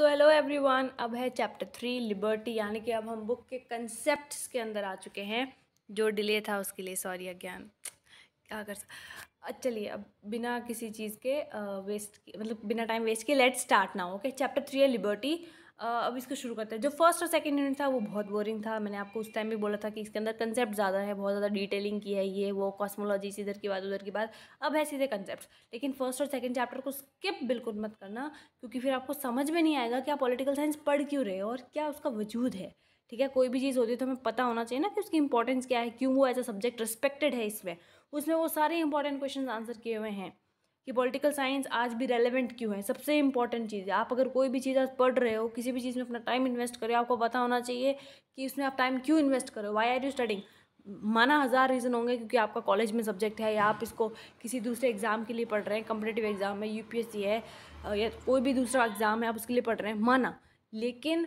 So hello everyone अब है chapter three liberty यानी कि अब हम बुक के कंसेप्ट के अंदर आ चुके हैं जो डिले था उसके लिए सॉरी अज्ञान क्या कर चलिए अब बिना किसी चीज़ के वेस्ट मतलब बिना टाइम वेस्ट के लेट स्टार्ट ना ओके चैप्टर थ्री है लिबर्टी अब इसको शुरू करते हैं जो फर्स्ट और सेकंड यूनिट था वो बहुत बोरिंग था मैंने आपको उस टाइम भी बोला था कि इसके अंदर कंसेप्ट ज़्यादा है बहुत ज़्यादा डिटेलिंग की है ये वो कॉस्मोलॉजी इधर की बात उधर की बात अब है सीधे कंसेप्ट लेकिन फर्स्ट और सेकेंड चैप्टर को स्किप बिल्कुल मत करना क्योंकि फिर आपको समझ में नहीं आएगा कि आप पॉलिटिकल साइंस पढ़ क्यों रहे हो और क्या उसका वजूद है ठीक है कोई भी चीज़ होती है तो हमें पता होना चाहिए ना कि उसकी इंपॉर्टेंस क्या है क्यों वो एज अ सब्जेक्ट रिस्पेक्टेड है इसमें उसमें वो सारे इंपॉर्टेंट क्वेश्चन आंसर किए हुए हैं कि पॉलिटिकल साइंस आज भी रेलेवेंट क्यों है सबसे इंपॉर्टेंट चीज़ है आप अगर कोई भी चीज़ आज पढ़ रहे हो किसी भी चीज़ में अपना टाइम इन्वेस्ट करें आपको पता होना चाहिए कि इसमें आप टाइम क्यों इन्वेस्ट करो वाई आर यू स्टडिंग माना हज़ार रीज़न होंगे क्योंकि आपका कॉलेज में सब्जेक्ट है या आप इसको किसी दूसरे एग्ज़ाम के लिए पढ़ रहे हैं कम्पिटेटिव एग्ज़ाम है यू है या कोई भी दूसरा एग्ज़ाम है आप उसके लिए पढ़ रहे हैं माना लेकिन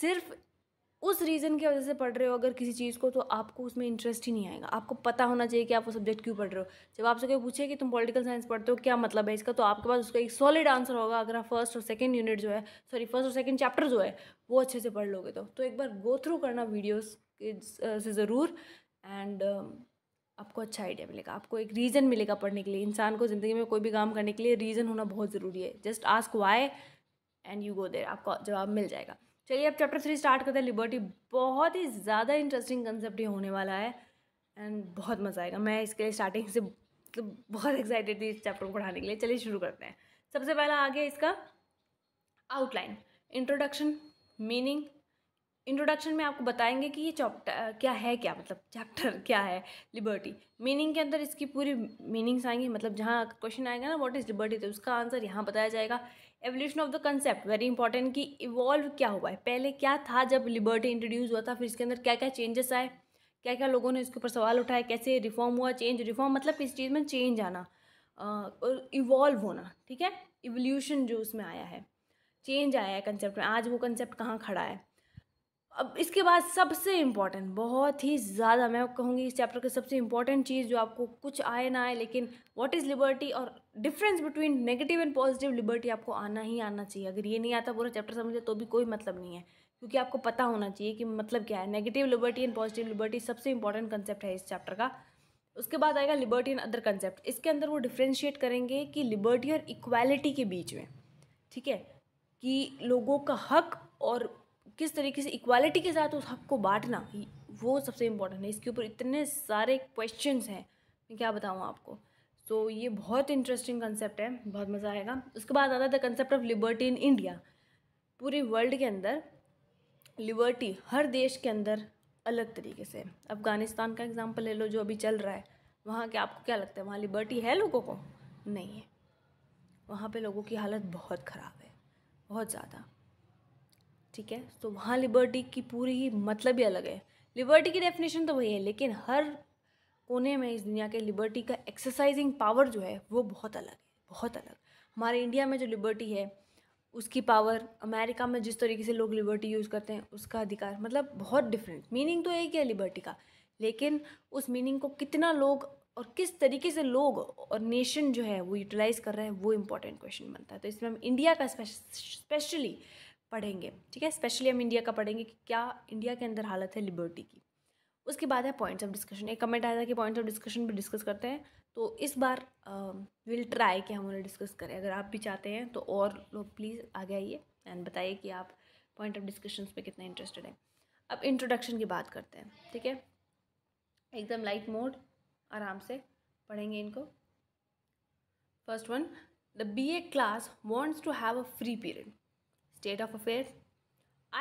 सिर्फ उस रीज़न की वजह से पढ़ रहे हो अगर किसी चीज़ को तो आपको उसमें इंटरेस्ट ही नहीं आएगा आपको पता होना चाहिए कि आप वो सब्जेक्ट क्यों पढ़ रहे हो जब आपसे कोई पूछे कि तुम पॉलिटिकल साइंस पढ़ते हो क्या मतलब है इसका तो आपके पास उसका एक सॉलिड आंसर होगा अगर आप फर्स्ट और सेकेंड यूनिट जो है सॉरी फर्स्ट और सेकेंड चैप्टर जो है वो अच्छे से पढ़ लोगे तो, तो एक बार गो थ्रू करना वीडियोज़ से ज़रूर एंड आपको अच्छा आइडिया मिलेगा आपको एक रीज़न मिलेगा पढ़ने के लिए इंसान को ज़िंदगी में कोई भी काम करने के लिए रीज़न होना बहुत ज़रूरी है just ask why and you go there आपको जवाब मिल जाएगा चलिए अब चैप्टर थ्री स्टार्ट करते हैं लिबर्टी बहुत ही ज़्यादा इंटरेस्टिंग कंसेप्ट ये होने वाला है एंड बहुत मज़ा आएगा मैं इसके लिए स्टार्टिंग से तो बहुत एक्साइटेड थी इस चैप्टर को पढ़ाने के लिए चलिए शुरू करते हैं सबसे पहला आ गया इसका आउटलाइन इंट्रोडक्शन मीनिंग इंट्रोडक्शन में आपको बताएंगे कि ये चैप्टर क्या है क्या मतलब चैप्टर क्या है लिबर्टी मीनिंग के अंदर इसकी पूरी मीनिंग्स आएंगी मतलब जहाँ क्वेश्चन आएगा ना व्हाट इज़ लिबर्टी तो उसका आंसर यहाँ बताया जाएगा evolution of the concept very important कि इवॉल्व क्या हुआ है पहले क्या था जब लिबर्टी इंट्रोड्यूस हुआ था फिर इसके अंदर क्या क्या चेंजेस आए क्या क्या लोगों ने इसके ऊपर सवाल उठाए कैसे रिफॉर्म हुआ चेंज रिफॉर्म मतलब किस चीज़ में चेंज आना और इवॉल्व होना ठीक है इवोल्यूशन जो उसमें आया है चेंज आया है कंसेप्ट में आज वो कंसेप्ट कहाँ खड़ा है अब इसके बाद सबसे इम्पॉर्टेंट बहुत ही ज़्यादा मैं कहूँगी इस चैप्टर की सबसे इम्पॉर्टेंट चीज़ जो आपको कुछ आए ना आए लेकिन व्हाट इज़ लिबर्टी और difference between negative and positive liberty आपको आना ही आना चाहिए अगर ये नहीं आता पूरा चैप्टर समझे तो भी कोई मतलब नहीं है क्योंकि आपको पता होना चाहिए कि मतलब क्या है negative liberty and positive liberty सबसे इंपॉर्टेंट कंसेप्ट है इस चैप्टर का उसके बाद आएगा लिबर्टी एंड अदर कंसेप्ट इसके अंदर वो डिफ्रेंशिएट करेंगे कि लिबर्टी और इक्वालिटी के बीच में ठीक है कि लोगों का हक और किस तरीके से इक्वालिटी के साथ उस हक को बांटना वो सबसे इम्पोर्टेंट है इसके ऊपर इतने सारे क्वेश्चन हैं मैं क्या बताऊँ आपको सो so, ये बहुत इंटरेस्टिंग कंसेप्ट है बहुत मज़ा आएगा उसके बाद आता है the concept of liberty in India पूरे वर्ल्ड के अंदर लिबर्टी हर देश के अंदर अलग तरीके से अफ़गानिस्तान का एग्जाम्पल ले लो जो अभी चल रहा है वहाँ के आपको क्या लगता है वहाँ लिबर्टी है लोगों को नहीं है वहाँ पे लोगों की हालत बहुत ख़राब है बहुत ज़्यादा ठीक है तो वहाँ लिबर्टी की पूरी ही मतलब ही अलग है लिबर्टी की डेफिनेशन तो वही है लेकिन हर कोने में इस दुनिया के लिबर्टी का एक्सरसाइजिंग पावर जो है वो बहुत अलग है बहुत अलग हमारे इंडिया में जो लिबर्टी है उसकी पावर अमेरिका में जिस तरीके से लोग लिबर्टी यूज़ करते हैं उसका अधिकार मतलब बहुत डिफरेंट मीनिंग तो एक है लिबर्टी का लेकिन उस मीनिंग को कितना लोग और किस तरीके से लोग और नेशन जो है वो यूटिलाइज़ कर रहे हैं वो इम्पॉर्टेंट क्वेश्चन बनता है तो इसमें हम इंडिया का स्पेशली पढ़ेंगे ठीक है स्पेशली हम इंडिया का पढ़ेंगे कि क्या इंडिया के अंदर हालत है लिबर्टी की उसके बाद है पॉइंट्स ऑफ डिस्कशन एक कमेंट आया था कि पॉइंट्स ऑफ डिस्कशन भी डिस्कस करते हैं तो इस बार विल ट्राई कि हम उन्हें डिस्कस करें अगर आप भी चाहते हैं तो और लोग प्लीज़ आगे आइए एंड बताइए कि आप पॉइंट ऑफ डिस्कशन में कितना इंटरेस्टेड है अब इंट्रोडक्शन की बात करते हैं ठीक है एकदम लाइट मोड आराम से पढ़ेंगे इनको first one the B A class wants to have a free period state of affairs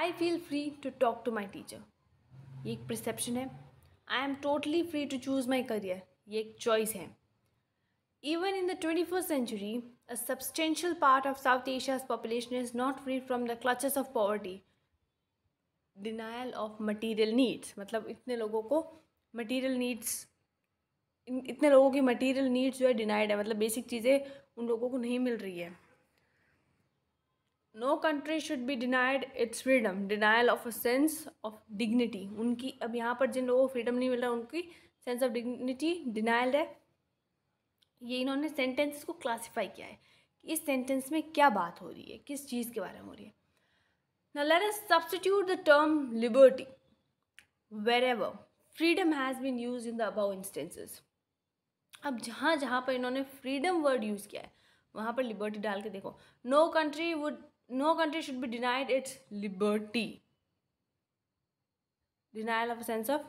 I feel free to talk to my teacher ये एक प्रसप्शन है I am totally free to choose my career ये एक choice है even in the twenty first century a substantial part of South Asia's population is not free from the clutch of poverty denial of material needs मतलब इतने लोगों को material needs इतने लोगों की मटीरियल नीड्स जो है डिनाइड है मतलब बेसिक चीज़ें उन लोगों को नहीं मिल रही है no country should be denied its freedom denial of a sense of dignity उनकी अब यहाँ पर जिन लोगों को फ्रीडम नहीं मिल रहा उनकी सेंस ऑफ डिग्निटी डिनाइल्ड है ये इन्होंने सेंटेंस को क्लासिफाई किया है कि इस सेंटेंस में क्या बात हो रही है किस चीज़ के बारे में हो रही है ना let us substitute the term liberty wherever freedom has been used in the above instances अब जहाँ जहाँ पर इन्होंने फ्रीडम वर्ड यूज़ किया है वहाँ पर लिबर्टी डाल के देखो no country would no country should be denied its liberty denial of a sense of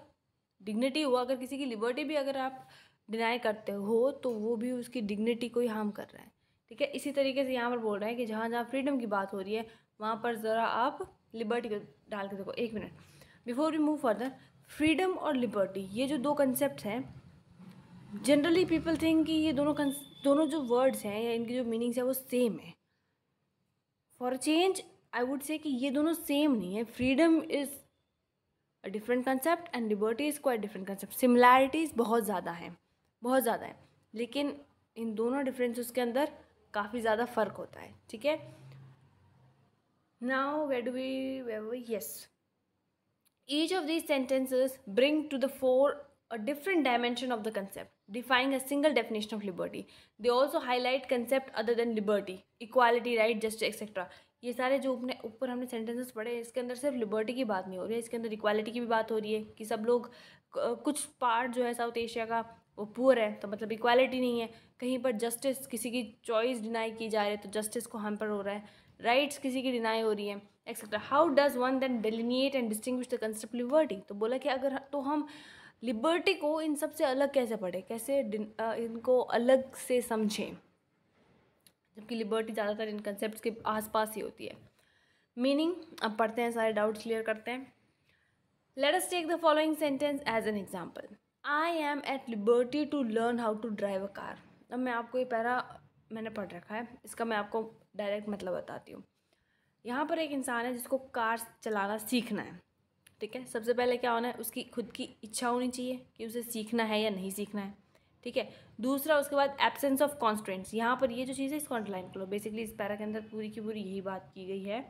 dignity हुआ अगर किसी की liberty भी अगर आप डिनाई करते हो तो वो भी उसकी डिग्निटी को ही हार्म कर रहा है ठीक है इसी तरीके से यहाँ पर बोल रहे हैं कि जहाँ जहाँ फ्रीडम की बात हो रही है वहाँ पर ज़रा आप लिबर्टी को डाल के देखो एक minute before we move further freedom और लिबर्टी ये जो दो कंसेप्ट हैं जनरली पीपल थिंक कि ये दोनों दोनों जो वर्ड्स हैं या इनकी जो मीनिंग्स है वो सेम है for change I would say कि ये दोनों सेम नहीं है freedom is a different concept and liberty is quite different concept similarities बहुत ज़्यादा हैं बहुत ज़्यादा है लेकिन इन दोनों डिफरेंसेस के अंदर काफ़ी ज़्यादा फ़र्क होता है ठीक है now way we way yes each of these sentences bring to the fore a different dimension of the concept, defying a single definition of liberty. They also highlight concept other than liberty, equality, right, justice, etc. ये सारे जो अपने ऊपर हमने sentences पढ़े हैं इसके अंदर सिर्फ लिबर्टी की बात नहीं हो रही है इसके अंदर इक्वालिटी की भी बात हो रही है कि सब लोग कुछ पार्ट जो है साउथ एशिया का वो पुअर है तो मतलब इक्वालिटी नहीं है कहीं पर जस्टिस किसी की चॉइस डिनाई की जा रही है तो जस्टिस को हम पर हो रहा है राइट्स किसी की डिनाई हो रही है etcetera how does one then delineate and distinguish the concept liberty तो बोला कि अगर तो हम लिबर्टी को इन सब से अलग कैसे पढ़े कैसे इनको अलग से समझें जबकि लिबर्टी ज़्यादातर इन कंसेप्ट के आसपास ही होती है मीनिंग अब पढ़ते हैं सारे डाउट क्लियर करते हैं let us take the following sentence as an example I am at liberty to learn how to drive a car अब मैं आपको ये पहला मैंने पढ़ रखा है इसका मैं आपको डायरेक्ट मतलब बताती हूँ यहाँ पर एक इंसान है जिसको कार चलाना सीखना है ठीक है सबसे पहले क्या होना है उसकी खुद की इच्छा होनी चाहिए कि उसे सीखना है या नहीं सीखना है ठीक है दूसरा उसके बाद एब्सेंस ऑफ कॉन्स्टेंट्स यहाँ पर ये जो चीज़ है इसको अंडरलाइन करो बेसिकली इस पैरा के अंदर पूरी की पूरी यही बात की गई है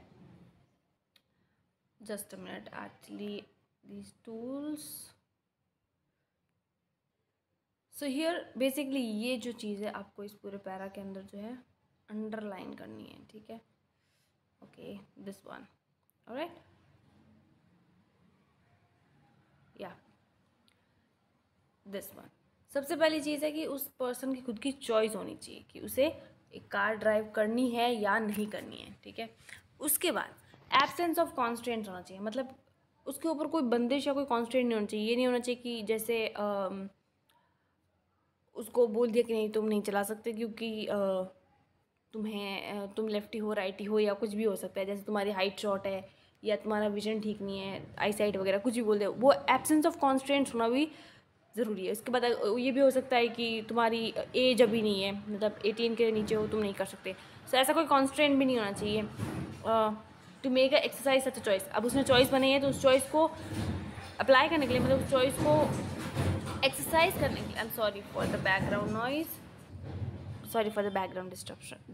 just minute actually these tools so here basically ये जो चीज़ है आपको इस पूरे पैरा के अंदर जो है अंडरलाइन करनी है ठीक है okay this one right this one सबसे पहली चीज़ है कि उस पर्सन की खुद की चॉइस होनी चाहिए कि उसे एक कार ड्राइव करनी है या नहीं करनी है ठीक है उसके बाद एबसेंस ऑफ कॉन्स्टेंट होना चाहिए मतलब उसके ऊपर कोई बंदिश या कोई कॉन्स्टेंट नहीं होना चाहिए ये नहीं होना चाहिए कि जैसे आ, उसको बोल दिया कि नहीं तुम नहीं चला सकते क्योंकि आ, तुम्हें तुम लेफ्टी हो राइटी हो या कुछ भी हो सकता है जैसे तुम्हारी हाइट शॉर्ट है या तुम्हारा विजन ठीक नहीं है आई साइट वगैरह कुछ भी बोल दे वो एबसेंस ऑफ कॉन्स्टेंट होना भी ज़रूरी है इसके बाद ये भी हो सकता है कि तुम्हारी एज अभी नहीं है मतलब एटीन के नीचे हो तुम नहीं कर सकते सो so, ऐसा कोई कॉन्स्टेंट भी नहीं होना चाहिए to make a exercise such choice अब उसने चॉइस बनाई है तो उस चॉइस को अप्लाई करने के लिए मतलब उस चॉइस को एक्सरसाइज करने के लिए I am sorry for the background noise sorry for the background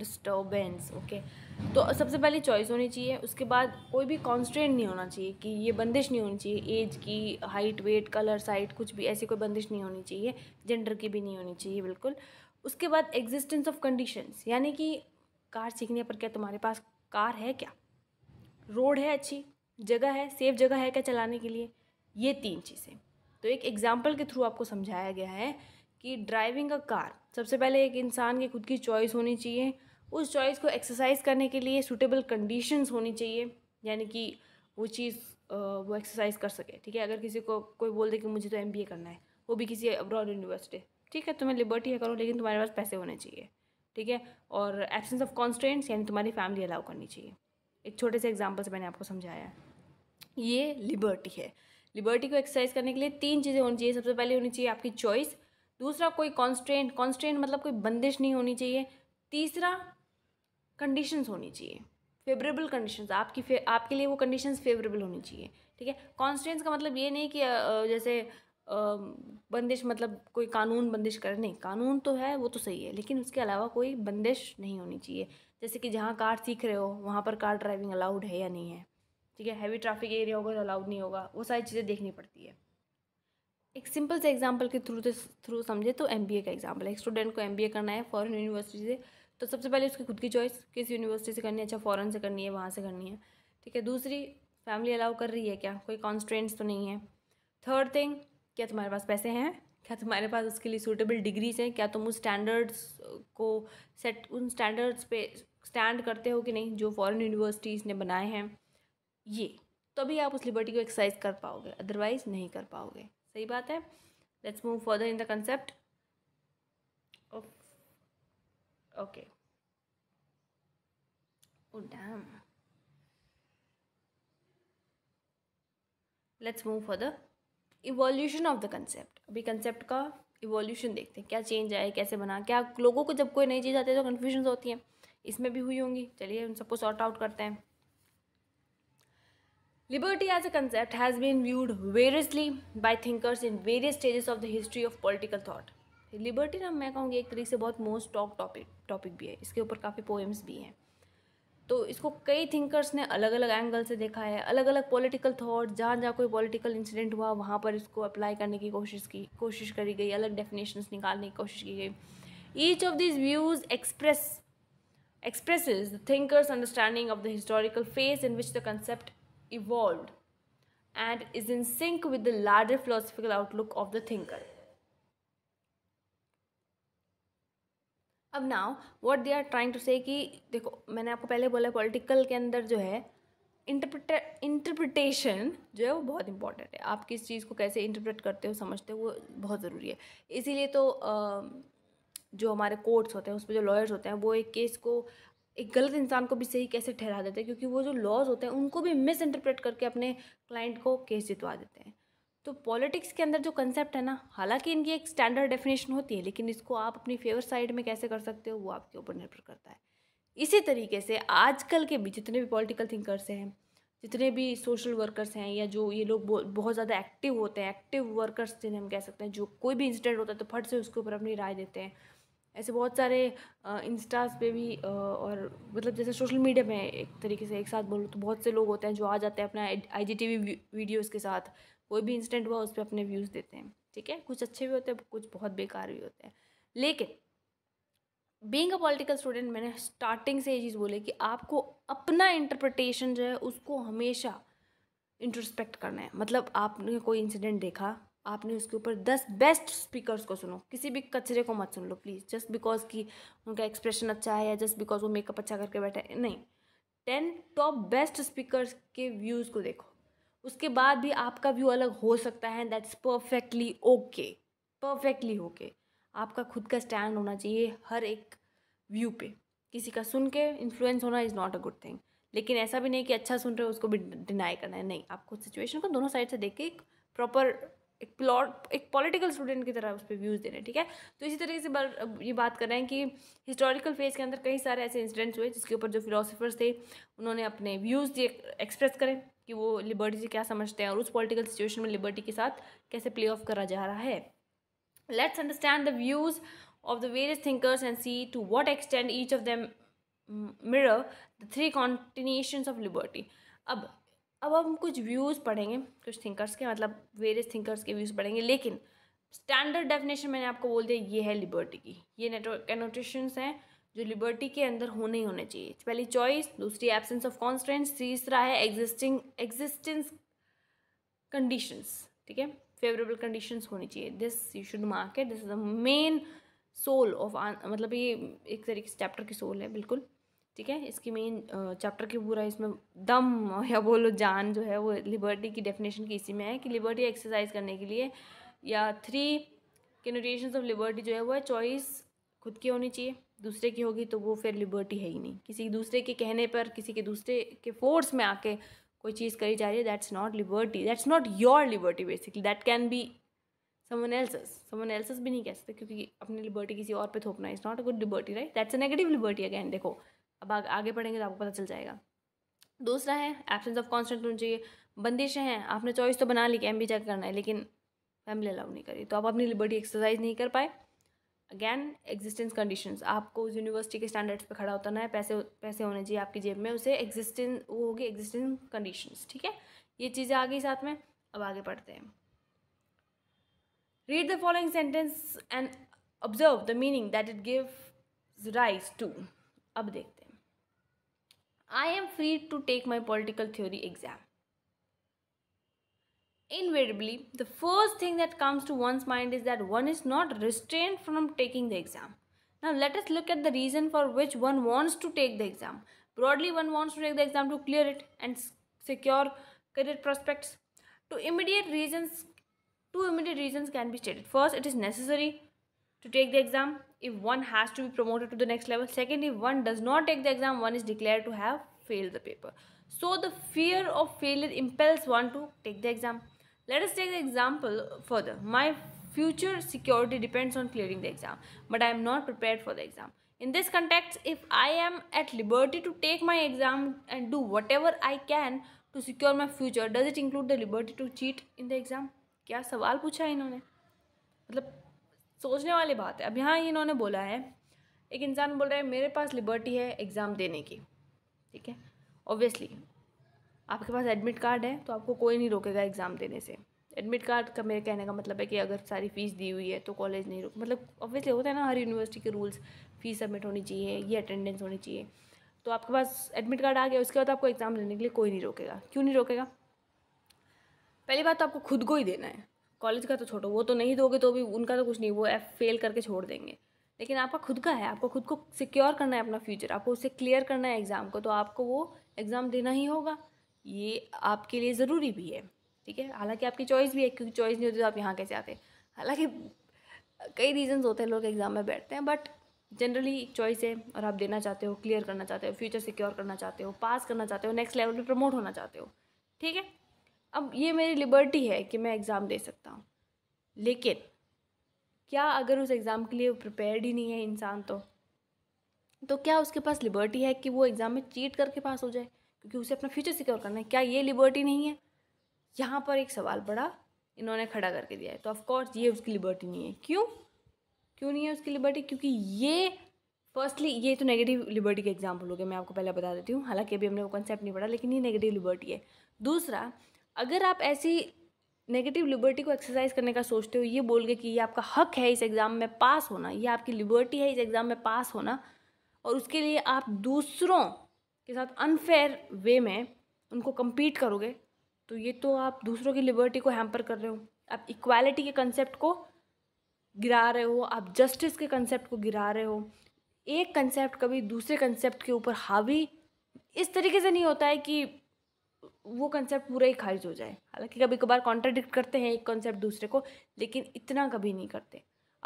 disturbance okay तो सबसे पहले चॉइस होनी चाहिए उसके बाद कोई भी कॉन्स्टेंट नहीं होना चाहिए कि ये बंदिश नहीं होनी चाहिए एज की हाइट वेट कलर साइट कुछ भी ऐसी कोई बंदिश नहीं होनी चाहिए जेंडर की भी नहीं होनी चाहिए बिल्कुल उसके बाद एग्जिस्टेंस ऑफ कंडीशंस यानी कि कार सीखने पर क्या तुम्हारे पास कार है क्या रोड है अच्छी जगह है सेफ जगह है क्या चलाने के लिए ये तीन चीज़ें तो एक एग्ज़ाम्पल के थ्रू आपको समझाया गया है कि ड्राइविंग अ कार सबसे पहले एक इंसान की खुद की चॉइस होनी चाहिए उस चॉइस को एक्सरसाइज करने के लिए सूटेबल कंडीशंस होनी चाहिए यानी कि वो चीज़ वो एक्सरसाइज कर सके ठीक है अगर किसी को कोई बोल दे कि मुझे तो एम करना है वो भी किसी अब्रॉड यूनिवर्सिटी ठीक है तुम्हें लिबर्टी है करो लेकिन तुम्हारे पास पैसे होने चाहिए ठीक है और एब्सेंस ऑफ कॉन्स्टेंट्स यानी तुम्हारी फैमिली अलाउ करनी चाहिए एक छोटे से एग्जाम्पल से मैंने आपको समझाया ये लिबर्टी है लिबर्टी को एक्सरसाइज करने के लिए तीन चीज़ें होनी चाहिए सबसे पहले होनी चाहिए आपकी चॉइस दूसरा कोई कॉन्स्टेंट कॉन्स्टेंट मतलब कोई बंदिश नहीं होनी चाहिए तीसरा कंडीशंस होनी चाहिए फेवरेबल कंडीशंस आपकी फे, आपके लिए वो कंडीशंस फेवरेबल होनी चाहिए ठीक है कॉन्स्टेंट्स का मतलब ये नहीं कि जैसे बंदिश मतलब कोई कानून बंदिश कर नहीं कानून तो है वो तो सही है लेकिन उसके अलावा कोई बंदिश नहीं होनी चाहिए जैसे कि जहाँ कार सीख रहे हो वहाँ पर कार ड्राइविंग अलाउड है या नहीं है ठीक है हैवी ट्रैफिक एरिया होगा तो अलाउड नहीं होगा वो सारी चीज़ें देखनी पड़ती है एक सिंपल से एग्जाम्पल के थ्रू थ्रू समझे तो एम का एग्जाम्पल एक स्टूडेंट को एम करना है फॉरेन यूनिवर्सिटी से तो सबसे पहले उसकी खुद की चॉइस किस यूनिवर्सिटी से करनी है अच्छा फॉरेन से करनी है वहाँ से करनी है ठीक है दूसरी फैमिली अलाउ कर रही है क्या कोई कॉन्स्ट्रेंट्स तो नहीं है थर्ड थिंग क्या तुम्हारे पास पैसे हैं क्या तुम्हारे पास उसके लिए सूटेबल डिग्रीज हैं क्या तुम उस स्टैंडर्ड्स को सेट उन स्टैंडर्ड्स पे स्टैंड करते हो कि नहीं जो फॉरेन यूनिवर्सिटीज़ ने बनाए हैं ये तभी तो आप उस लिबर्टी को एक्सरसाइज कर पाओगे अदरवाइज़ नहीं कर पाओगे सही बात है let's move further in the concept okay damn let's move further evolution of the concept अभी कंसेप्ट का इवोल्यूशन देखते हैं क्या चेंज आया कैसे बना क्या लोगों को जब कोई नई चीज़ आती है तो कन्फ्यूजन होती हैं इसमें भी हुई होंगी चलिए उन सबको सॉर्ट आउट करते हैं Liberty as a concept has been viewed variously by thinkers in various stages of the history of political thought. liberty ना मैं कहूँगी एक तरीके से बहुत most talk topic topic भी है इसके ऊपर काफ़ी poems भी हैं तो इसको कई थिंकर्स ने अलग अलग एंगल से देखा है अलग अलग पॉलिटिकल थॉट जहाँ जहाँ कोई पॉलिटिकल इंसिडेंट हुआ वहाँ पर इसको अप्लाई करने की कोशिश की कोशिश करी गई अलग डेफिनेशंस निकालने की कोशिश की गई each of this views express expresses the thinker's understanding of the historical phase in which the concept evolved and is in sync with the larger philosophical outlook of the thinker. अब now what they are trying to say कि देखो मैंने आपको पहले बोला political के अंदर जो है इंटरप्रिटे इंटरप्रिटेशन जो है वो बहुत इंपॉर्टेंट है आप किस चीज़ को कैसे इंटरप्रेट करते हो समझते हो वो बहुत ज़रूरी है इसीलिए तो जो हमारे कोर्ट्स होते हैं उस पर जो लॉयर्स होते हैं वो एक केस को एक गलत इंसान को भी सही कैसे ठहरा देते हैं क्योंकि वो जो लॉज होते हैं उनको भी मिस इंटरप्रेट करके अपने क्लाइंट को केस जितवा देते हैं तो पॉलिटिक्स के अंदर जो कंसेप्ट है ना हालांकि इनकी एक स्टैंडर्ड डेफिनेशन होती है लेकिन इसको आप अपनी फेवर साइड में कैसे कर सकते हो वो आपके ऊपर निर्भर करता है इसी तरीके से आजकल के भी जितने भी पॉलिटिकल थिंकर्स हैं जितने भी सोशल वर्कर्स हैं या जो ये लोग बहुत ज़्यादा एक्टिव होते हैं एक्टिव वर्कर्स जिन्हें हम कह सकते हैं जो कोई भी इंसिडेंट होता है तो फट से उसके ऊपर अपनी राय देते हैं ऐसे बहुत सारे इंस्टाज पे भी और मतलब जैसे सोशल मीडिया में एक तरीके से एक साथ बोलूँ तो बहुत से लोग होते हैं जो आ जाते हैं अपना I G T V videos के साथ कोई भी इंस्टेंट हुआ उस पर अपने व्यूज़ देते हैं ठीक है कुछ अच्छे भी होते हैं कुछ बहुत बेकार भी होते हैं लेकिन बींग अ पॉलिटिकल स्टूडेंट मैंने स्टार्टिंग से ये चीज़ बोली कि आपको अपना इंटरप्रटेशन जो है उसको हमेशा इंट्रोस्पेक्ट करना है मतलब आपने कोई इंसिडेंट देखा आपने उसके ऊपर दस बेस्ट स्पीकर्स को सुनो किसी भी कचरे को मत सुन लो प्लीज़ जस्ट बिकॉज कि उनका एक्सप्रेशन अच्छा है या जस्ट बिकॉज वो मेकअप अच्छा करके बैठे नहीं टेन टॉप बेस्ट स्पीकर्स के व्यूज़ को देखो उसके बाद भी आपका व्यू अलग हो सकता है that's perfectly okay perfectly okay आपका खुद का स्टैंड होना चाहिए हर एक व्यू पे किसी का सुन के इन्फ्लुएंस होना is not a good thing लेकिन ऐसा भी नहीं कि अच्छा सुन रहे हो उसको भी डिनाई करना है नहीं आपको सिचुएशन को दोनों साइड से देख के एक प्रॉपर एक प्लॉट एक पॉलिटिकल स्टूडेंट की तरह उस पर व्यूज़ देने ठीक है तो इसी तरीके से ये बात कर रहे हैं कि हिस्टोरिकल फेज के अंदर कई सारे ऐसे इंसिडेंट्स हुए जिसके ऊपर जो फिलोसोफर्स थे उन्होंने अपने व्यूज़ दिए एक्सप्रेस करें कि वो लिबर्टी से क्या समझते हैं और उस पॉलिटिकल सिचुएशन में लिबर्टी के साथ कैसे प्ले ऑफ करा जा रहा है let's understand the views of the various thinkers and see to what extent each of them mirror the three connotations of liberty अब अब हम कुछ व्यूज़ पढ़ेंगे कुछ थिंकर्स के मतलब वेरियस थिंकर्स के व्यूज़ पढ़ेंगे लेकिन स्टैंडर्ड डेफिनेशन मैंने आपको बोल दिया ये है लिबर्टी की ये नेटवर्क एनोटेशंस हैं जो लिबर्टी के अंदर होने ही होने चाहिए पहली चॉइस दूसरी एब्सेंस ऑफ कॉन्स्टेंट तीसरा है एग्जिस्टिंग एग्जिस्टेंस कंडीशंस ठीक है फेवरेबल कंडीशंस होनी चाहिए this you should mark this is the main soul of मतलब ये एक तरीके से चैप्टर की सोल है बिल्कुल ठीक है इसकी मेन चैप्टर की पूरा इसमें दम या बोलो जान जो है वो लिबर्टी की डेफिनेशन की इसी में है कि लिबर्टी एक्सरसाइज करने के लिए या थ्री कैनोटेशन ऑफ लिबर्टी जो है वो है चॉइस खुद की होनी चाहिए दूसरे की होगी तो वो फिर लिबर्टी है ही नहीं किसी दूसरे के कहने पर किसी के दूसरे के फोर्स में आके कोई चीज़ करी जा रही है that's not liberty that's not your liberty basically that can be someone else's someone else's भी नहीं कह सकते क्योंकि अपनी लिबर्टी किसी और पे थोपना is not a good liberty right that's a negative liberty again देखो अब आ, आगे पढ़ेंगे तो आपको पता चल जाएगा दूसरा है एबसेंस ऑफ कॉन्स्टेंट होनी चाहिए बंदिशें हैं आपने चॉइस तो बना ली कि एम बी चेक करना है लेकिन फैमिली अलाउ नहीं करी तो आप अपनी लिबर्टी एक्सरसाइज नहीं कर पाए अगैन एग्जिस्टेंस कंडीशन आपको उस यूनिवर्सिटी के स्टैंडर्ड्स पर खड़ा होता ना है पैसे पैसे होने चाहिए आपकी जेब में उसे एग्जिस्टेंस वो होगी एग्जिस्टेंस कंडीशन ठीक है ये चीज़ें आ गई साथ में अब आगे पढ़ते हैं read the following sentence and observe the meaning that it give rise to अब देखते I am free to take my political theory exam. Invariably, the first thing that comes to one's mind is that one is not restrained from taking the exam. Now, let us look at the reason for which one wants to take the exam. Broadly, one wants to take the exam to clear it and secure career prospects. Two immediate reasons, two immediate reasons can be stated. First, it is necessary to take the exam if one has to be promoted to the next level second if one does not take the exam one is declared to have failed the paper so the fear of failure impels one to take the exam let us take the example further my future security depends on clearing the exam but i am not prepared for the exam in this context if i am at liberty to take my exam and do whatever i can to secure my future does it include the liberty to cheat in the exam kya sawal pucha hai inhone matlab सोचने वाली बात है अब यहाँ इन्होंने बोला है एक इंसान बोल रहा है मेरे पास लिबर्टी है एग्ज़ाम देने की ठीक है ओब्वियसली आपके पास एडमिट कार्ड है तो आपको कोई नहीं रोकेगा एग्ज़ाम देने से एडमिट कार्ड का मेरे कहने का मतलब है कि अगर सारी फ़ीस दी हुई है तो कॉलेज नहीं रोक मतलब ऑब्वियसली होता है ना हर यूनिवर्सिटी के रूल्स फ़ीस सबमिट होनी चाहिए ये अटेंडेंस होनी चाहिए तो आपके पास एडमिट कार्ड आ गया उसके बाद आपको एग्ज़ाम लेने के लिए कोई नहीं रोकेगा क्यों नहीं रोकेगा पहली बात तो आपको खुद को ही देना है कॉलेज का तो छोड़ो वो तो नहीं दोगे तो भी उनका तो कुछ नहीं वो एफ फेल करके छोड़ देंगे लेकिन आपका खुद का है आपको खुद को सिक्योर करना है अपना फ्यूचर आपको उससे क्लियर करना है एग्ज़ाम को तो आपको वो एग्ज़ाम देना ही होगा ये आपके लिए ज़रूरी भी है ठीक है हालांकि आपकी चॉइस भी है क्योंकि चॉइस नहीं होती तो आप यहाँ कैसे आते हालांकि कई रीजंस होते हैं लोग एग्ज़ाम में बैठते हैं बट जनरली चॉइस है और आप देना चाहते हो क्लियर करना चाहते हो फ्यूचर सिक्योर करना चाहते हो पास करना चाहते हो नेक्स्ट लेवल पर प्रमोट होना चाहते हो ठीक है अब ये मेरी लिबर्टी है कि मैं एग्ज़ाम दे सकता हूँ लेकिन क्या अगर उस एग्ज़ाम के लिए प्रिपेयर्ड ही नहीं है इंसान तो तो क्या उसके पास लिबर्टी है कि वो एग्ज़ाम में चीट करके पास हो जाए क्योंकि उसे अपना फ्यूचर सिक्योर करना है क्या ये लिबर्टी नहीं है यहाँ पर एक सवाल बड़ा इन्होंने खड़ा करके दिया है तो ऑफकोर्स ये उसकी लिबर्टी नहीं है क्यों क्यों नहीं है उसकी लिबर्टी क्योंकि ये फर्स्टली ये तो नेगेटिव लिबर्टी के एग्जाम्पल हो गए मैं आपको पहले बता देती हूँ हालांकि अभी हमने वो कंसेप्ट नहीं पढ़ा लेकिन ये नेगेटिव लिबर्टी है दूसरा अगर आप ऐसी नेगेटिव लिबर्टी को एक्सरसाइज करने का सोचते हो ये बोल गए कि ये आपका हक है इस एग्ज़ाम में पास होना ये आपकी लिबर्टी है इस एग्ज़ाम में पास होना और उसके लिए आप दूसरों के साथ अनफेयर वे में उनको कम्पीट करोगे तो ये तो आप दूसरों की लिबर्टी को हैम्पर कर रहे हो आप इक्वालिटी के कंसेप्ट को गिरा रहे हो आप जस्टिस के कंसेप्ट को गिरा रहे हो एक कंसेप्ट कभी दूसरे कंसेप्ट के ऊपर हावी इस तरीके से नहीं होता है कि वो कंसेप्ट पूरा ही खारिज हो जाए हालांकि कभी कभार कॉन्ट्राडिक्ट करते हैं एक कॉन्सेप्ट दूसरे को लेकिन इतना कभी नहीं करते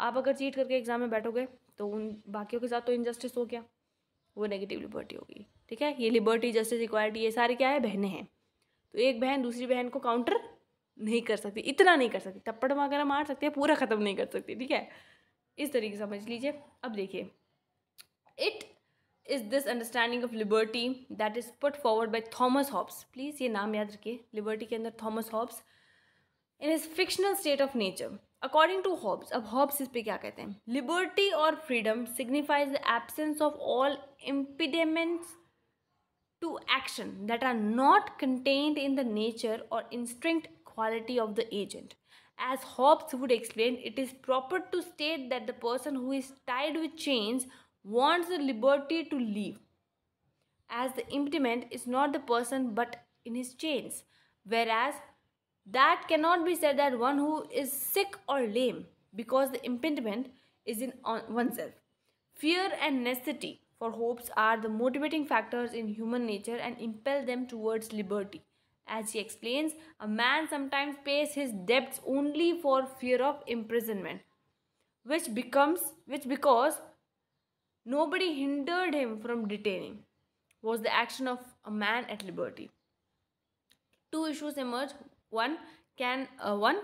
आप अगर चीट करके एग्ज़ाम में बैठोगे तो उन बाकियों के साथ तो इनजस्टिस हो गया वो नेगेटिव लिबर्टी होगी ठीक है ये लिबर्टी जस्टिस इक्वालिटी ये सारे क्या है बहनें हैं तो एक बहन दूसरी बहन को काउंटर नहीं कर सकती इतना नहीं कर सकती थप्पड़ वगैरह मार सकती है पूरा ख़त्म नहीं कर सकती ठीक है इस तरीके समझ लीजिए अब देखिए it is this understanding of liberty that is put forward by Thomas Hobbes. Please, ye naam yaad rakhiye. Liberty ke andar Thomas Hobbes. In his fictional state of nature, according to Hobbes, ab Hobbes is pe kya kehte hain? Liberty or freedom signifies the absence of all impediments to action that are not contained in the nature or instinct quality of the agent. As Hobbes would explain, it is proper to state that the person who is tied with chains wants the liberty to leave, as the impediment is not the person but in his chains. Whereas that cannot be said that one who is sick or lame, because the impediment is in oneself. Fear and necessity for hopes are the motivating factors in human nature and impel them towards liberty. As he explains, a man sometimes pays his debts only for fear of imprisonment, which becomes which because Nobody hindered him from detaining, was the action of a man at liberty. Two issues emerge. One, can uh, one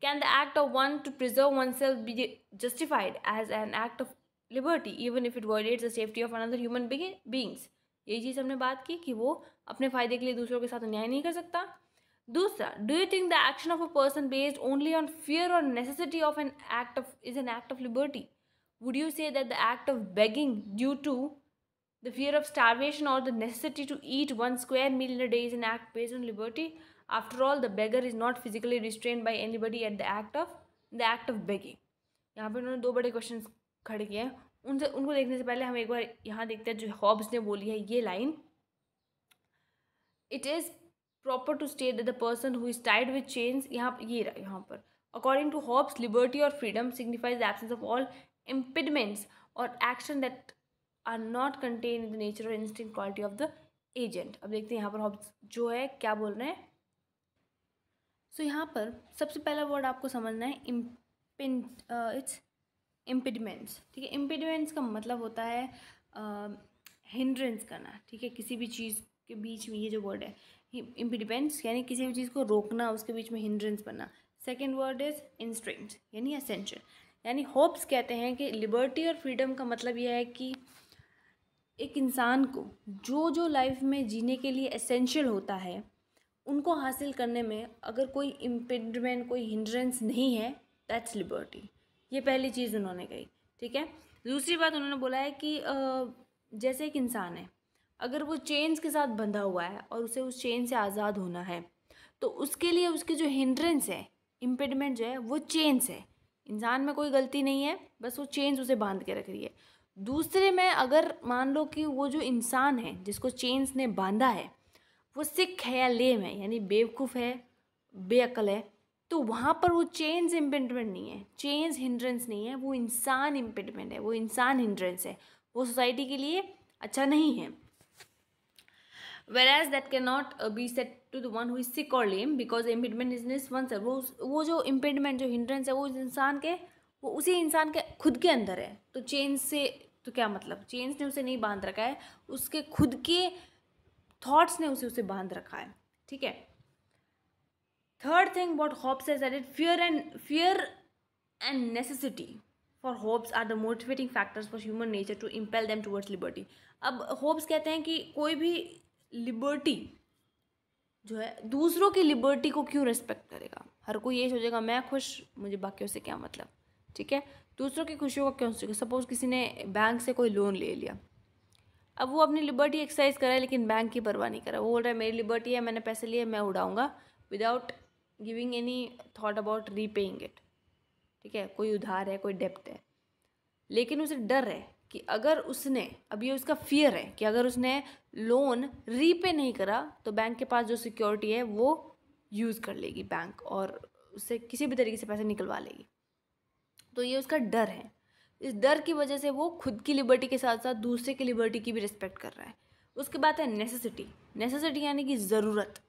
can the act of one to preserve oneself be justified as an act of liberty even if it violates the safety of another human beings ये चीज़ हमने बात की कि वो अपने फायदे के लिए दूसरों के साथ अन्याय नहीं कर सकता दूसरा you think the action of a person based only on fear or necessity of an act of is an act of liberty? would you say that the act of begging due to the fear of starvation or the necessity to eat one square meal in a day is an act based on liberty? After all, the beggar is not physically restrained by anybody at the act of the act of begging. यहाँ पे उन्होंने दो बड़े questions खड़े किए हैं उनसे उनको देखने से पहले हम एक बार यहाँ देखते हैं जो हॉब्स ने बोली है ये line it is proper to state the person who is tied with change यहाँ ये यहाँ पर अकॉर्डिंग टू हॉब्स लिबर्टी और freedom signifies the absence of all impediments और action that are not contain the nature और instinct quality of the agent अब देखते हैं यहाँ पर जो है क्या बोल रहे हैं सो so, यहाँ पर सबसे पहला वर्ड आपको समझना है इम्पिंड इट्स इम्पिडमेंट्स ठीक है इम्पिडमेंट्स का मतलब होता है हिंड्रेंस uh, करना ठीक है किसी भी चीज़ के बीच में ये जो वर्ड है इम्पिडमेंट्स यानी किसी भी चीज़ को रोकना उसके बीच में हिंड्रेंस बनना सेकेंड वर्ड इज इंस्ट्रेंट यानी असेंशन यानी होप्स कहते हैं कि लिबर्टी और फ्रीडम का मतलब यह है कि एक इंसान को जो जो लाइफ में जीने के लिए एसेंशियल होता है उनको हासिल करने में अगर कोई इम्पिडमेंट कोई हिंड्रेंस नहीं है दैट्स लिबर्टी ये पहली चीज़ उन्होंने कही ठीक है दूसरी बात उन्होंने बोला है कि जैसे एक इंसान है अगर वो चेंज के साथ बंधा हुआ है और उसे उस चेंज से आज़ाद होना है तो उसके लिए उसकी जो हिंड्रेंस है इम्पिडमेंट जो है वो चेंज है इंसान में कोई गलती नहीं है बस वो चेंज उसे बांध के रख रही है दूसरे में अगर मान लो कि वो जो इंसान है जिसको चेंज ने बांधा है वो सिख है या लेम है यानी बेवकूफ़ है बेअकल है तो वहाँ पर वो चेंज इम्पेडमेंट नहीं है चेंज हिंड्रेंस नहीं है वो इंसान इम्पेडमेंट है वो इंसान हिंड्रेंस है वो सोसाइटी के लिए अच्छा नहीं है whereas that cannot uh, be said to the one who is sick और लेम बिकॉज इम्पिडमेंट इज निस वन सर वो वो जो इम्पिडमेंट जो हिंड्रेंस है वो उस इंसान के वो उसी इंसान के खुद के अंदर है तो चेंज से तो क्या मतलब चेंज ने उसे नहीं बांध रखा है उसके खुद के थॉट्स ने उसे उसे बांध रखा है ठीक है third thing what hopes as it fear and fear and necessity for hopes are the motivating factors for human nature to impel them towards liberty अब होप्स कहते हैं कि कोई भी लिबर्टी जो है दूसरों की लिबर्टी को क्यों रेस्पेक्ट करेगा हर कोई ये सोचेगा मैं खुश मुझे बाकियों से क्या मतलब ठीक है दूसरों की खुशियों का क्यों सोचेगा सपोज़ किसी ने बैंक से कोई लोन ले लिया अब वो अपनी लिबर्टी एक्सरसाइज करा है लेकिन बैंक की परवाह नहीं करा वो बोल रहा है मेरी लिबर्टी है मैंने पैसे लिए मैं उड़ाऊँगा without giving any thought about repaying it ठीक है कोई उधार है कोई डेप्ट है लेकिन उसे डर है कि अगर उसने अब ये उसका फियर है कि अगर उसने लोन रीपे नहीं करा तो बैंक के पास जो सिक्योरिटी है वो यूज़ कर लेगी बैंक और उससे किसी भी तरीके से पैसे निकलवा लेगी तो ये उसका डर है इस डर की वजह से वो खुद की लिबर्टी के साथ साथ दूसरे की लिबर्टी की भी रिस्पेक्ट कर रहा है उसके बाद है नेसेसिटी नेसेसिटी यानी कि ज़रूरत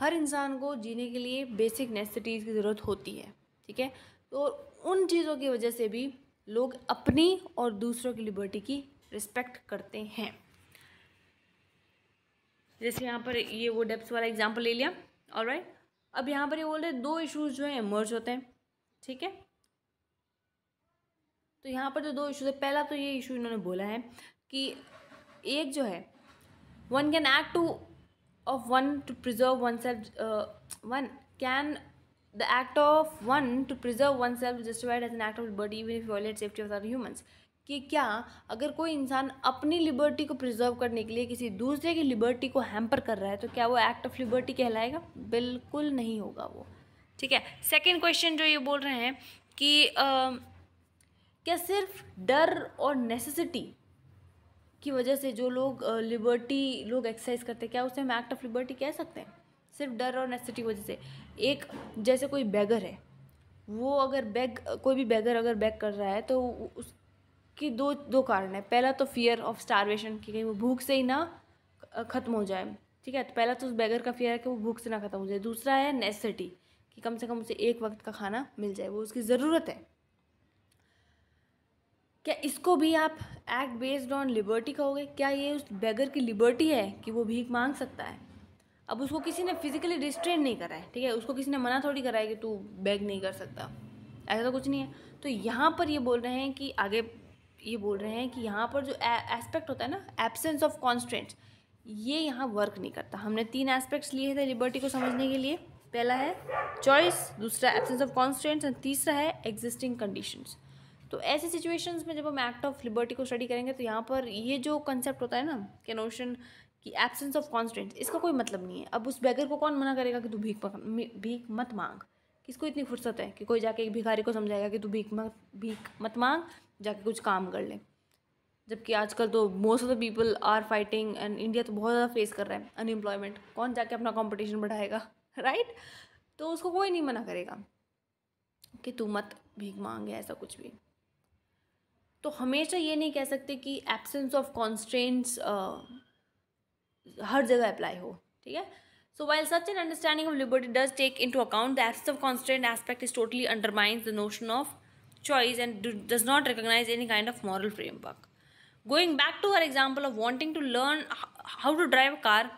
हर इंसान को जीने के लिए बेसिक नेसेसिटीज़ की ज़रूरत होती है ठीक है तो उन चीज़ों की वजह से भी लोग अपनी और दूसरों की लिबर्टी की रिस्पेक्ट करते हैं जैसे यहाँ पर ये वो डेप्स वाला एग्जाम्पल ले लिया और राइट अब यहाँ पर ये बोल रहे दो इशूज़ जो हैं इमर्ज होते हैं ठीक है तो यहाँ पर जो दो इशूज़ है पहला तो ये इशू इन्होंने बोला है कि एक जो है one can act to of one to preserve oneself one can The act of one to preserve oneself self justified as an act of liberty even if violate safety of other humans. कि क्या अगर कोई इंसान अपनी liberty को preserve करने के लिए किसी दूसरे की लिबर्टी को हैम्पर कर रहा है तो क्या वो एक्ट ऑफ लिबर्टी कहलाएगा बिल्कुल नहीं होगा वो ठीक है सेकेंड क्वेश्चन जो ये बोल रहे हैं कि आ, क्या सिर्फ डर और नेसेसिटी की वजह से जो लोग लिबर्टी लोग एक्सरसाइज करते हैं क्या उसे हम एक्ट ऑफ लिबर्टी कह सकते हैं सिर्फ डर और नेसेसिटी की वजह से एक जैसे कोई बैगर है वो अगर बैग कोई भी बैगर अगर बैग कर रहा है तो उसकी दो दो कारण है पहला तो फियर ऑफ स्टारवेशन की कहीं वो भूख से ही ना ख़त्म हो जाए ठीक है तो पहला तो उस बैगर का फियर है कि वो भूख से ना ख़त्म हो जाए दूसरा है नेसेसिटी कि कम से कम उसे एक वक्त का खाना मिल जाए वो उसकी ज़रूरत है क्या इसको भी आप एक्ट बेस्ड ऑन लिबर्टी कहोगे क्या ये उस बैगर की लिबर्टी है कि वो भीख मांग सकता है अब उसको किसी ने फिजिकली रिस्ट्रेन नहीं करा है ठीक है उसको किसी ने मना थोड़ी करा है कि तू बैग नहीं कर सकता ऐसा तो कुछ नहीं है तो यहाँ पर ये बोल रहे हैं कि आगे ये बोल रहे हैं कि यहाँ पर जो एस्पेक्ट होता है ना एब्सेंस ऑफ कॉन्स्टेंट्स ये यहाँ वर्क नहीं करता हमने तीन एस्पेक्ट्स लिए थे लिबर्टी को समझने के लिए पहला है चॉइस दूसरा एब्सेंस ऑफ कॉन्स्टेंट्स एंड तीसरा है एग्जिस्टिंग कंडीशंस तो ऐसे सिचुएशंस में जब हम एक्ट ऑफ लिबर्टी को स्टडी करेंगे तो यहाँ पर ये जो कंसेप्ट होता है ना कैनोशन कि एब्सेंस ऑफ कॉन्स्टेंट इसका कोई मतलब नहीं है अब उस बेगर को कौन मना करेगा कि तू भीख भीख मत मांग किसको इतनी फुर्सत है कि कोई जाके एक भिखारी को समझाएगा कि तू भीख मत भीख मत मांग जाके कुछ काम कर ले जबकि आजकल तो most of the people are fighting and India तो बहुत ज़्यादा फेस कर रहा है अनएम्प्लॉयमेंट कौन जाके अपना कॉम्पिटिशन बढ़ाएगा राइट तो उसको कोई नहीं मना करेगा कि तू मत भीख मांगे ऐसा कुछ भी तो हमेशा ये नहीं कह सकते कि एब्सेंस ऑफ कॉन्स्टेंट्स हर जगह अप्लाई हो So while such an understanding of liberty does take into account the aspect of constraint aspect is totally undermines the notion of choice and does not recognize any kind of moral framework. Going back to our example of wanting to learn how to drive a car,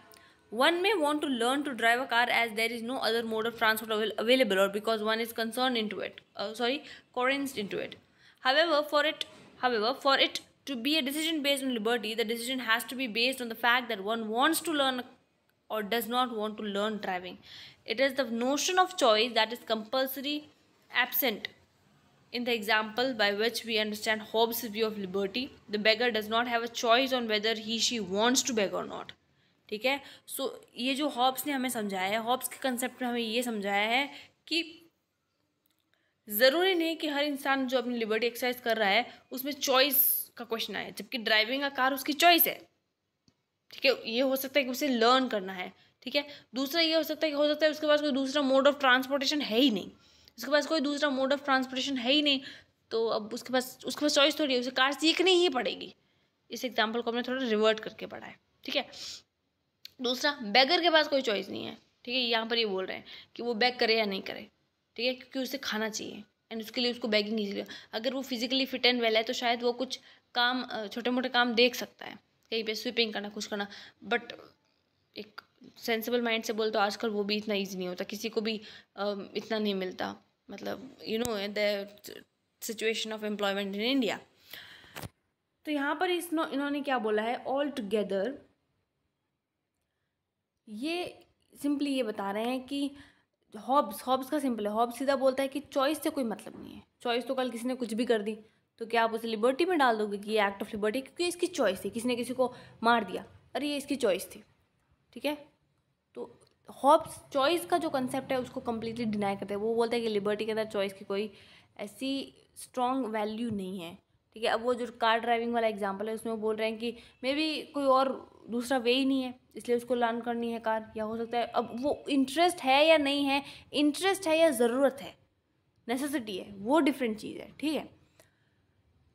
one may want to learn to drive a car as there is no other mode of transport available or because one is concerned into it, uh, sorry, coerced into it. However, for it, however, for it to be a decision based on liberty, the decision has to be based on the fact that one wants to learn or does not want to learn driving. It is the notion of choice that is compulsory absent. In the example by which we understand Hobbes' view of liberty, the beggar does not have a choice on whether he she wants to beg or not. ठीक है सो so, ये जो Hobbs ने हमें समझाया है Hobbs के concept में हमें ये समझाया है कि ज़रूरी नहीं कि हर इंसान जो अपनी लिबर्टी एक्सरसाइज कर रहा है उसमें चॉइस का क्वेश्चन आया जबकि ड्राइविंग अ कार उसकी चॉइस है ठीक है ये हो सकता है कि उसे लर्न करना है ठीक है दूसरा ये हो सकता है कि हो सकता है उसके पास कोई दूसरा मोड ऑफ ट्रांसपोर्टेशन है ही नहीं उसके पास कोई दूसरा मोड ऑफ ट्रांसपोर्टेशन है ही नहीं तो अब उसके पास उसके पास चॉइस थोड़ी है उसे कार सीखनी ही पड़ेगी इस एग्जाम्पल को हमने थोड़ा रिवर्ट करके पढ़ा है ठीक है दूसरा बैगर के पास कोई चॉइस नहीं है ठीक है यहाँ पर ये बोल रहे हैं कि वो बैग करे या नहीं करे ठीक है क्योंकि उसे खाना चाहिए एंड उसके लिए उसको बैगिंग ईजी अगर वो फिजिकली फिट एंड वेल है तो शायद वो कुछ काम छोटे मोटे काम देख सकता है कहीं पे स्वीपिंग करना कुछ करना बट एक सेंसिबल माइंड से बोल तो आजकल वो भी इतना ईजी नहीं होता किसी को भी इतना नहीं मिलता मतलब you know the situation of employment in India तो यहाँ पर इस इन्होंने क्या बोला है ऑल टुगेदर ये सिंपली ये बता रहे हैं कि हॉब्स हॉब्स का सिंपल है हॉब्स सीधा बोलता है कि चॉइस से कोई मतलब नहीं है चॉइस तो कल किसी ने कुछ भी कर दी तो क्या आप उसे लिबर्टी में डाल दोगे कि ये एक्ट ऑफ लिबर्टी क्योंकि इसकी चॉइस थी किसी ने किसी को मार दिया अरे ये इसकी चॉइस थी ठीक है तो हॉब्स चॉइस का जो कंसेप्ट है उसको कम्प्लीटली डिनाई करते हैं वो बोलते हैं कि लिबर्टी के अंदर चॉइस की कोई ऐसी स्ट्रॉन्ग वैल्यू नहीं है ठीक है अब वो जो कार ड्राइविंग वाला एग्जाम्पल है उसमें वो बोल रहे हैं कि मे बी कोई और दूसरा वे ही नहीं है इसलिए उसको लर्न करनी है कार या हो सकता है अब वो इंटरेस्ट है या नहीं है इंटरेस्ट है या ज़रूरत है नेसेसिटी है वो डिफरेंट चीज़ है ठीक है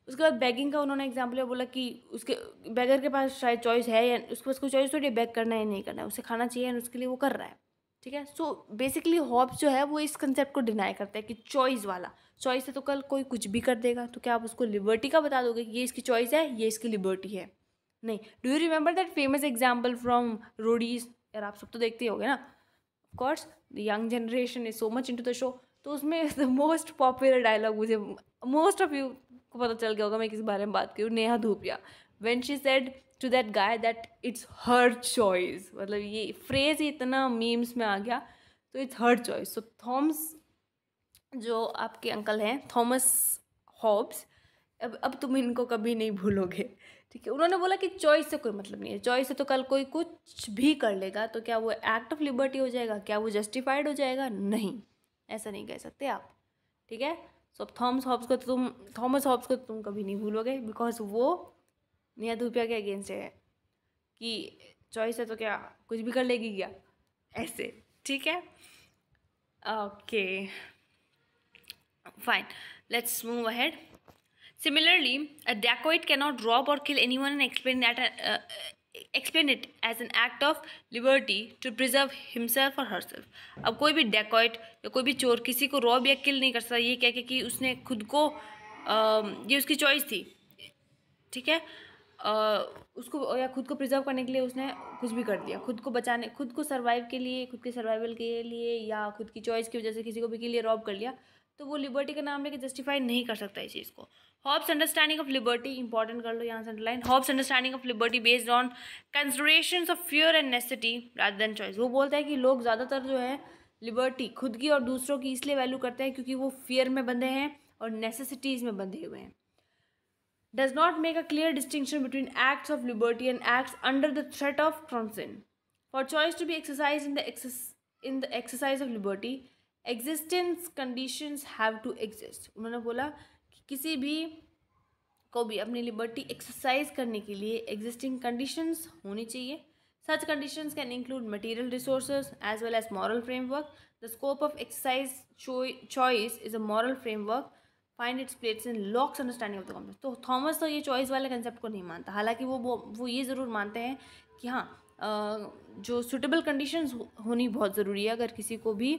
उसके बाद बैगिंग का उन्होंने एग्जाम्पल बोला कि उसके बैगर के पास शायद चॉइस है या उसके पास कोई चॉइस थोड़ी बैग करना है नहीं करना है उसे खाना चाहिए या उसके लिए वो कर रहा है ठीक है सो बेसिकली हॉब जो है वो इस कंसेप्ट को डिनाई करता है कि चॉइस वाला चॉइस है तो कल कोई कुछ भी कर देगा तो क्या आप उसको लिबर्टी का बता दोगे कि ये इसकी चॉइस है ये इसकी लिबर्टी है नहीं do you remember that famous example from Roadies यार आप सब तो देखते ही हो ना of course the young generation is so much into the show तो उसमें द मोस्ट पॉपुलर डायलॉग मुझे मोस्ट ऑफ यू को पता चल गया होगा मैं किस बारे में बात करूँ Neha Dhupia when she said to that guy that it's her choice मतलब ये फ्रेज ही इतना मीम्स में आ गया तो it's her choice so Thomas जो आपके अंकल हैं थॉमस हॉब्स अब अब तुम इनको कभी नहीं भूलोगे ठीक है उन्होंने बोला कि चॉइस से कोई मतलब नहीं है चॉइस से तो कल कोई कुछ भी कर लेगा तो क्या वो एक्ट ऑफ लिबर्टी हो जाएगा क्या वो जस्टिफाइड हो जाएगा नहीं ऐसा नहीं कह सकते आप ठीक है सो अब थॉमस हॉब्स को तो तुम थॉमस हॉब्स को तो तुम कभी नहीं भूलोगे बिकॉज वो नेहा धूपिया के अगेंस्ट है कि चॉइस है तो क्या कुछ भी कर लेगी क्या ऐसे ठीक है okay fine let's move ahead similarly a dacoit not drop और kill anyone explain explain that uh, explain it as an act of liberty to preserve himself और हरसेल्फ अब कोई भी डेकॉइट या कोई भी चोर किसी को रॉब या किल नहीं कर सकता ये क्या कि उसने खुद को आ, ये उसकी चॉइस थी ठीक है आ, उसको या खुद को प्रिजर्व करने के लिए उसने कुछ भी कर दिया खुद को बचाने खुद को सर्वाइव के लिए खुद के सर्वाइवल के लिए या खुद की चॉइस की वजह से किसी को भी के लिए रॉब कर लिया तो वो लिबर्टी का नाम लेके जस्टिफाई नहीं कर सकता इस चीज़ को Hobbes understanding of liberty important कर लो यहाँ से underline Hobbes understanding of liberty based on consideration of fear and necessity rather than choice वो बोलता है कि लोग ज़्यादातर जो है लिबर्टी खुद की और दूसरों की इसलिए वैल्यू करते हैं क्योंकि वो फियर में बंधे हैं और नेसेसिटीज़ में बंधे हुए हैं does not make a clear distinction between acts of liberty and acts under the threat of consent for choice to be exercise in the in the exercise of liberty existence conditions have to exist उन्होंने बोला कि किसी भी को भी अपनी liberty exercise करने के लिए एग्जिस्टिंग कंडीशंस होनी चाहिए such condition can include material resource as well as moral framework the scope of exercise choice is a moral framework find its plates in Locke's understanding of the complex तो Thomas तो ये choice वाले concept को नहीं मानता हालांकि वो वो ये जरूर मानते हैं कि हाँ जो सूटेबल कंडीशंस होनी बहुत ज़रूरी है अगर किसी को भी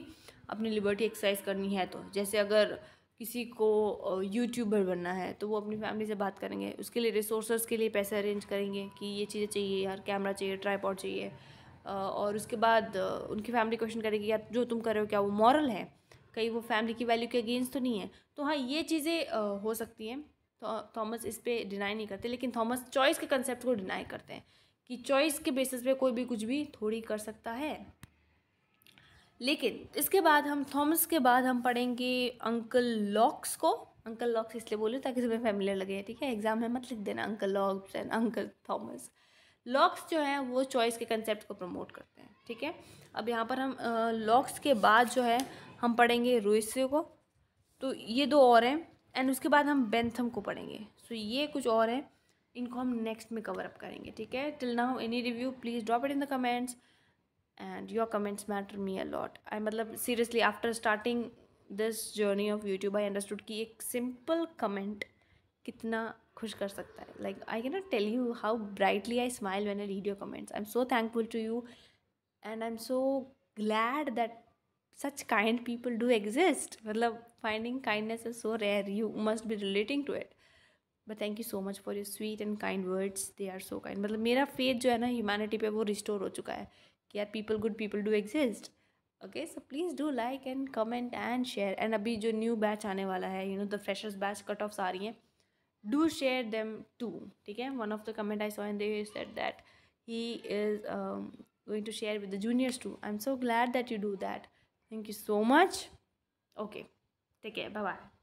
अपनी लिबर्टी एक्सरसाइज करनी है तो जैसे अगर किसी को यूट्यूबर बनना है तो वो अपनी फैमिली से बात करेंगे उसके लिए रिसोर्सेज के लिए पैसे अरेंज करेंगे कि ये चीज़ें चाहिए यार कैमरा चाहिए ट्राईपॉड चाहिए और उसके बाद उनकी फैमिली क्वेश्चन करेगी यार जो तुम कर रहे हो क्या वो मॉरल है कहीं वो फैमिली की वैल्यू के अगेंस्ट तो नहीं है तो हाँ ये चीज़ें हो सकती हैं थॉमस तो, इस पर डिनाई नहीं करते लेकिन थॉमस चॉइस के कंसेप्ट को डिनाई करते हैं कि चॉइस के बेसिस पे कोई भी कुछ भी थोड़ी कर सकता है लेकिन इसके बाद हम थॉमस के बाद हम पढ़ेंगे अंकल लॉक्स को अंकल लॉक्स इसलिए बोलूँ ताकि तुम्हें फैमिलियर लगे ठीक है एग्जाम में मत लिख देना uncle Locke's and uncle Thomas Locke's जो हैं वो चॉइस के कंसेप्ट को प्रमोट करते हैं ठीक है अब यहाँ पर हम लॉक्स के बाद जो है हम पढ़ेंगे रोइसे को तो ये दो और हैं एंड उसके बाद हम बेंथम को पढ़ेंगे सो ये कुछ और हैं इनको हम नेक्स्ट में कवर अप करेंगे ठीक है till now any review please drop it in the comments and your comments matter me a lot I मतलब seriously after starting this journey of YouTube I understood कि एक सिंपल कमेंट कितना खुश कर सकता है like I can not tell you how brightly I smile when I read your comments I am so thankful to you and I am so glad that such kind people do exist मतलब finding kindness is so rare you must be relating to it but thank you so much for your sweet and kind words they are so kind मतलब मेरा faith जो है ना humanity पे वो restore हो चुका है कि यार people good people do exist okay so please do like and comment and share and अभी जो न्यू बैच आने वाला है you know the freshers batch cut offs आ रही हैं डू शेयर देम टू ठीक है one of the comment I saw and said that he is going to share with the juniors too I am so glad that you do that thank you so much okay ठीक है bye bye